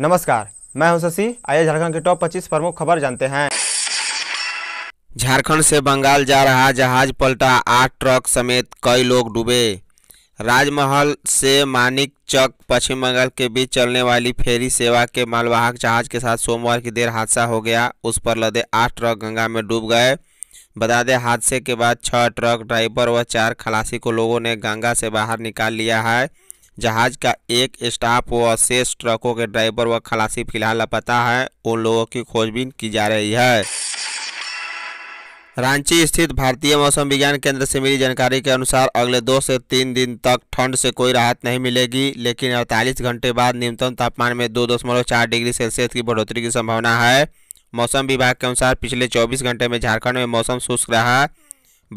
नमस्कार मैं हूं शशि आइए झारखंड के टॉप 25 प्रमुख खबर जानते हैं झारखंड से बंगाल जा रहा जहाज पलटा आठ ट्रक समेत कई लोग डूबे राजमहल से मानिक चक पश्चिम बंगाल के बीच चलने वाली फेरी सेवा के मालवाहक जहाज के साथ सोमवार की देर हादसा हो गया उस पर लदे आठ ट्रक गंगा में डूब गए बता दें हादसे के बाद छह ट्रक ड्राइवर व चार खलासी को लोगों ने गंगा से बाहर निकाल लिया है जहाज का एक स्टाफ व शेष ट्रकों के ड्राइवर व खलासी फिलहाल लापता है उन लोगों की खोजबीन की जा रही है रांची स्थित भारतीय मौसम विज्ञान केंद्र से मिली जानकारी के अनुसार अगले दो से तीन दिन तक ठंड से कोई राहत नहीं मिलेगी लेकिन अड़तालीस घंटे बाद न्यूनतम तापमान में दो दशमलव चार डिग्री सेल्सियस की बढ़ोतरी की संभावना है मौसम विभाग के अनुसार पिछले चौबीस घंटे में झारखंड में मौसम शुष्क रहा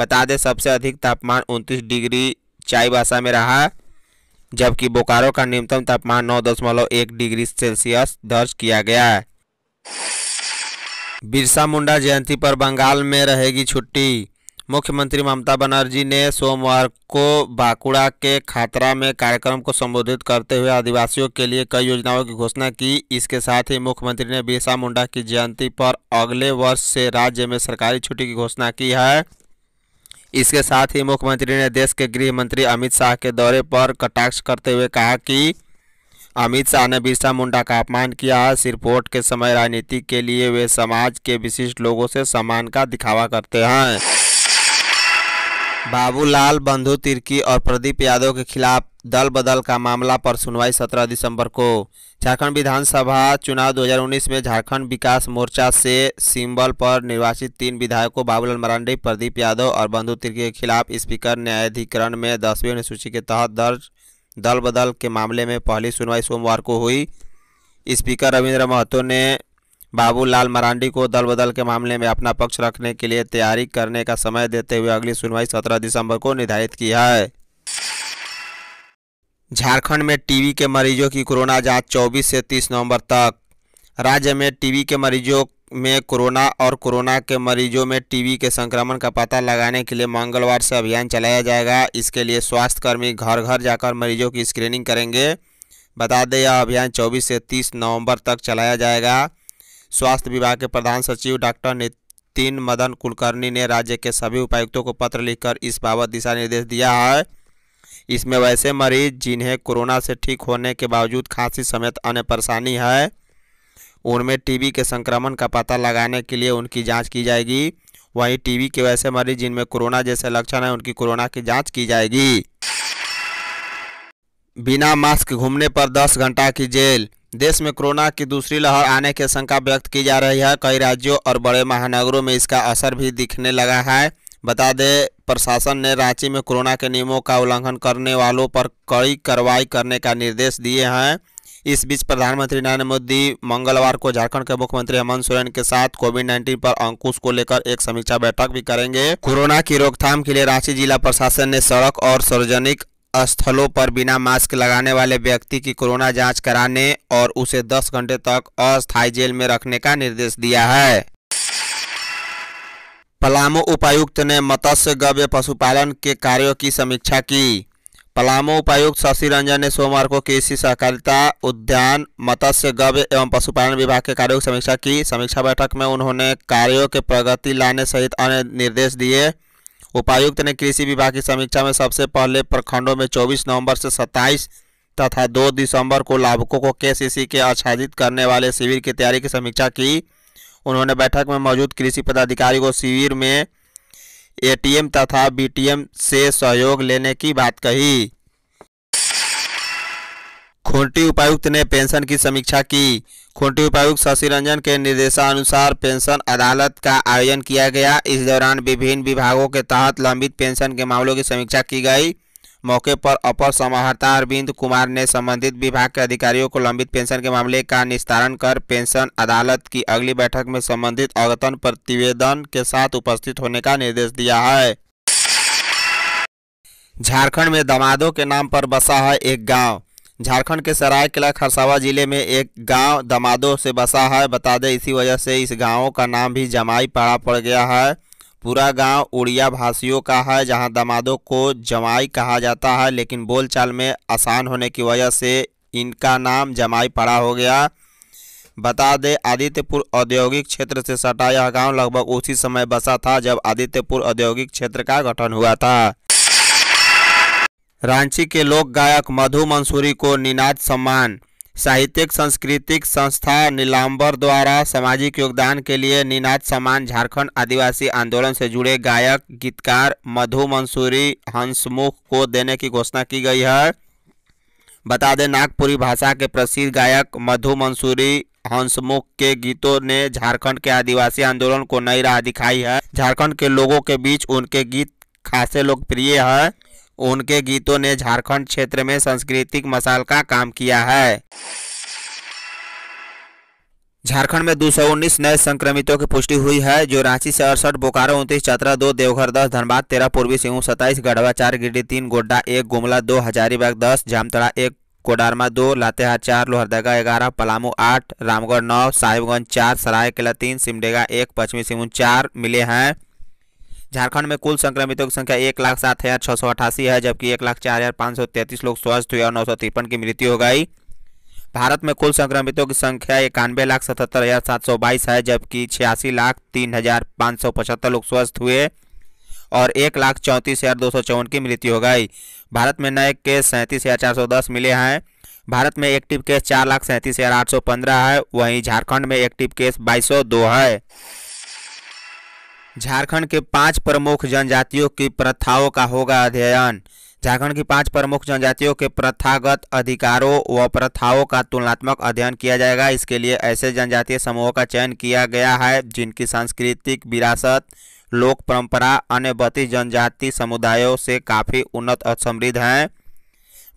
बता दें सबसे अधिक तापमान उनतीस डिग्री चाईबासा में रहा जबकि बोकारो का न्यूनतम तापमान नौ दशमलव एक डिग्री सेल्सियस दर्ज किया गया है बिरसा मुंडा जयंती पर बंगाल में रहेगी छुट्टी मुख्यमंत्री ममता बनर्जी ने सोमवार को बांकुड़ा के खातरा में कार्यक्रम को संबोधित करते हुए आदिवासियों के लिए कई योजनाओं की घोषणा की इसके साथ ही मुख्यमंत्री ने बिरसा मुंडा की जयंती पर अगले वर्ष से राज्य में सरकारी छुट्टी की घोषणा की है इसके साथ ही मुख्यमंत्री ने देश के गृह मंत्री अमित शाह के दौरे पर कटाक्ष करते हुए कहा कि अमित शाह ने बिरसा मुंडा का अपमान किया सिर्फ वोट के समय राजनीति के लिए वे समाज के विशिष्ट लोगों से सम्मान का दिखावा करते हैं बाबूलाल बंधु तिर्की और प्रदीप यादव के खिलाफ दल बदल का मामला पर सुनवाई 17 दिसंबर को झारखंड विधानसभा चुनाव 2019 में झारखंड विकास मोर्चा से सिंबल पर निर्वाचित तीन विधायकों बाबूलाल मरांडी प्रदीप यादव और बंधु तिर्की के खिलाफ स्पीकर न्यायाधिकरण में दसवीं अनुसूची के तहत दर्ज दल बदल के मामले में पहली सुनवाई सोमवार को हुई स्पीकर रविंद्र महतो ने बाबूलाल मरांडी को दल बदल के मामले में अपना पक्ष रखने के लिए तैयारी करने का समय देते हुए अगली सुनवाई सत्रह दिसंबर को निर्धारित की है झारखंड में टीबी के मरीजों की कोरोना जांच 24 से 30 नवंबर तक राज्य में टीबी के मरीजों में कोरोना और कोरोना के मरीजों में टीबी के संक्रमण का पता लगाने के लिए मंगलवार से अभियान चलाया जाएगा इसके लिए स्वास्थ्यकर्मी घर घर जाकर मरीजों की स्क्रीनिंग करेंगे बता दें यह अभियान 24 से 30 नवंबर तक चलाया जाएगा स्वास्थ्य विभाग के प्रधान सचिव डॉक्टर नितिन मदन कुलकर्णी ने राज्य के सभी उपायुक्तों को पत्र लिखकर इस बाबत दिशा निर्देश दिया है इसमें वैसे मरीज जिन्हें कोरोना से ठीक होने के बावजूद खांसी समेत अन्य परेशानी है उनमें टीबी के संक्रमण का पता लगाने के लिए उनकी जांच की जाएगी वहीं टीबी के वैसे मरीज जिनमें कोरोना जैसे लक्षण हैं उनकी कोरोना की जाँच की जाएगी बिना मास्क घूमने पर 10 घंटा की जेल देश में कोरोना की दूसरी लहर आने की शंका व्यक्त की जा रही है कई राज्यों और बड़े महानगरों में इसका असर भी दिखने लगा है बता दें प्रशासन ने रांची में कोरोना के नियमों का उल्लंघन करने वालों पर कड़ी कार्रवाई करने का निर्देश दिए हैं इस बीच प्रधानमंत्री नरेंद्र मोदी मंगलवार को झारखंड के मुख्यमंत्री हेमंत सोरेन के साथ कोविड नाइन्टीन पर अंकुश को लेकर एक समीक्षा बैठक भी करेंगे कोरोना की रोकथाम के लिए रांची जिला प्रशासन ने सड़क और सार्वजनिक स्थलों पर बिना मास्क लगाने वाले व्यक्ति की कोरोना जांच कराने और उसे 10 घंटे तक अस्थायी जेल में रखने का निर्देश दिया है पलामू उपायुक्त ने मत्स्य गव्य पशुपालन के कार्यों की समीक्षा की पलामू उपायुक्त शशि रंजन ने सोमवार को कृषि सहकारिता उद्यान मत्स्य गव्य एवं पशुपालन विभाग के कार्यों की समीक्षा की समीक्षा बैठक में उन्होंने कार्यों के प्रगति लाने सहित अन्य निर्देश दिए उपायुक्त ने कृषि विभाग की समीक्षा में सबसे पहले प्रखंडों में चौबीस नवम्बर से सत्ताईस तथा दो दिसंबर को लाभुकों को के के आच्छादित करने वाले शिविर की तैयारी की समीक्षा की उन्होंने बैठक में मौजूद कृषि पदाधिकारी को शिविर में एटीएम तथा बीटीएम से सहयोग लेने की बात कही खूंटी उपायुक्त ने पेंशन की समीक्षा की खूंटी उपायुक्त शशि रंजन के निर्देशानुसार पेंशन अदालत का आयोजन किया गया इस दौरान विभिन्न विभागों के तहत लंबित पेंशन के मामलों की समीक्षा की गई मौके पर अपर समाहर्ता अरविंद कुमार ने संबंधित विभाग के अधिकारियों को लंबित पेंशन के मामले का निस्तारण कर पेंशन अदालत की अगली बैठक में संबंधित अगतन प्रतिवेदन के साथ उपस्थित होने का निर्देश दिया है झारखंड में दमादों के नाम पर बसा है एक गांव झारखंड के सराय किला खरसावा जिले में एक गांव दमादों से बसा है बता दें इसी वजह से इस गांव का नाम भी जमाई पड़ा पड़ गया है पूरा गांव उड़िया भाषियों का है जहां दमादों को जमाई कहा जाता है लेकिन बोलचाल में आसान होने की वजह से इनका नाम जमाई पड़ा हो गया बता दें आदित्यपुर औद्योगिक क्षेत्र से सटा यह गाँव लगभग उसी समय बसा था जब आदित्यपुर औद्योगिक क्षेत्र का गठन हुआ था रांची के लोक गायक मधु मंसूरी को निनाद सम्मान साहित्यिक सांस्कृतिक संस्था नीलांबर द्वारा सामाजिक योगदान के लिए निनाद समान झारखंड आदिवासी आंदोलन से जुड़े गायक गीतकार मधु मंसूरी हंसमुख को देने की घोषणा की गई है बता दें नागपुरी भाषा के प्रसिद्ध गायक मधु मंसूरी हंसमुख के गीतों ने झारखंड के आदिवासी आंदोलन को नई राह दिखाई है झारखंड के लोगों के बीच उनके गीत खासे लोकप्रिय है उनके गीतों ने झारखंड क्षेत्र में सांस्कृतिक मसाल का काम किया है झारखंड में दो नए संक्रमितों की पुष्टि हुई है जो रांची से अड़सठ बोकारो उनतीस चतरा दो देवघर दस धनबाद तेरह पूर्वी सिंहू सत्ताईस गढ़वा चार गिरडी तीन गोड्डा एक गुमला दो हजारीबाग दस जामतड़ा एक कोडारमा दो लातेहार चार लोहरदगा ग्यारह पलामू आठ रामगढ़ नौ साहिबगंज चार सरायकेला तीन सिमडेगा एक पश्चिमी सिंह चार मिले हैं झारखंड में कुल संक्रमितों की संख्या एक लाख सात हज़ार छः सौ अठासी है जबकि एक लाख चार हज़ार पाँच सौ तैंतीस लोग स्वस्थ हुए और नौ सौ तिरपन की मृत्यु हो गई भारत में कुल संक्रमितों की संख्या इक्यानवे लाख सतहत्तर हज़ार सात सौ बाईस है जबकि छियासी लाख तीन हज़ार पाँच सौ पचहत्तर लोग स्वस्थ हुए और एक लाख चौंतीस हज़ार दो सौ चौवन की मृत्यु हो गई भारत में नए केस सैंतीस हज़ार चार सौ दस मिले हैं भारत में एक्टिव केस चार लाख सैंतीस हज़ार आठ सौ पंद्रह है वहीं झारखंड में एक्टिव केस बाईस सौ दो है झारखंड के पांच प्रमुख जनजातियों की प्रथाओं का होगा अध्ययन झारखंड की पांच प्रमुख जनजातियों के प्रथागत अधिकारों व प्रथाओं का तुलनात्मक अध्ययन किया जाएगा इसके लिए ऐसे जनजातीय समूहों का चयन किया गया है जिनकी सांस्कृतिक विरासत लोक परंपरा अन्य बत्तीस जनजाति समुदायों से काफ़ी उन्नत और समृद्ध हैं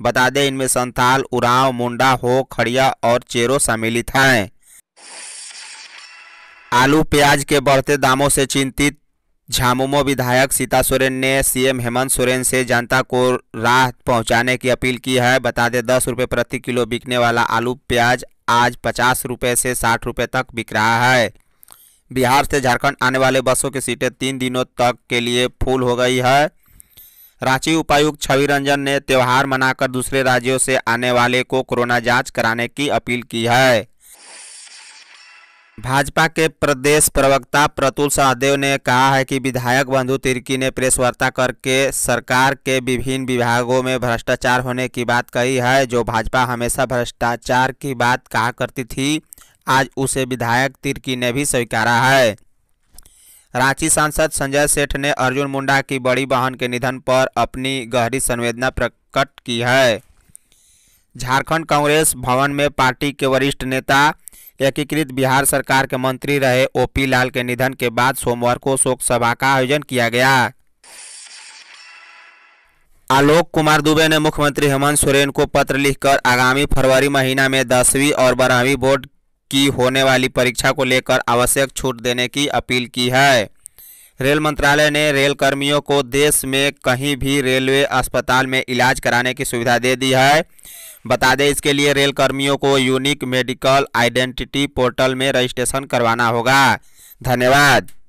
बता दें इनमें संथाल उराव मुंडा हो खड़िया और चेरो सम्मिलित हैं आलू प्याज के बढ़ते दामों से चिंतित झामुमो विधायक सीता सोरेन ने सीएम हेमंत सोरेन से जनता को राहत पहुंचाने की अपील की है बता दें दस रुपये प्रति किलो बिकने वाला आलू प्याज आज पचास रुपये से साठ रुपये तक बिक रहा है बिहार से झारखंड आने वाले बसों की सीटें तीन दिनों तक के लिए फुल हो गई है रांची उपायुक्त छवि रंजन ने त्यौहार मनाकर दूसरे राज्यों से आने वाले को कोरोना जांच कराने की अपील की है भाजपा के प्रदेश प्रवक्ता प्रतुल सहदेव ने कहा है कि विधायक बंधु तिर्की ने प्रेस वार्ता करके सरकार के विभिन्न विभागों में भ्रष्टाचार होने की बात कही है जो भाजपा हमेशा भ्रष्टाचार की बात कहा करती थी आज उसे विधायक तिर्की ने भी स्वीकारा है रांची सांसद संजय सेठ ने अर्जुन मुंडा की बड़ी बहन के निधन पर अपनी गहरी संवेदना प्रकट की है झारखंड कांग्रेस भवन में पार्टी के वरिष्ठ नेता एकीकृत बिहार सरकार के मंत्री रहे ओपी लाल के निधन के बाद सोमवार को शोक सभा का आयोजन किया गया आलोक कुमार दुबे ने मुख्यमंत्री हेमंत सोरेन को पत्र लिखकर आगामी फरवरी महीना में दसवीं और बारहवीं बोर्ड की होने वाली परीक्षा को लेकर आवश्यक छूट देने की अपील की है रेल मंत्रालय ने रेल कर्मियों को देश में कहीं भी रेलवे अस्पताल में इलाज कराने की सुविधा दे दी है बता दें इसके लिए रेल कर्मियों को यूनिक मेडिकल आइडेंटिटी पोर्टल में रजिस्ट्रेशन करवाना होगा धन्यवाद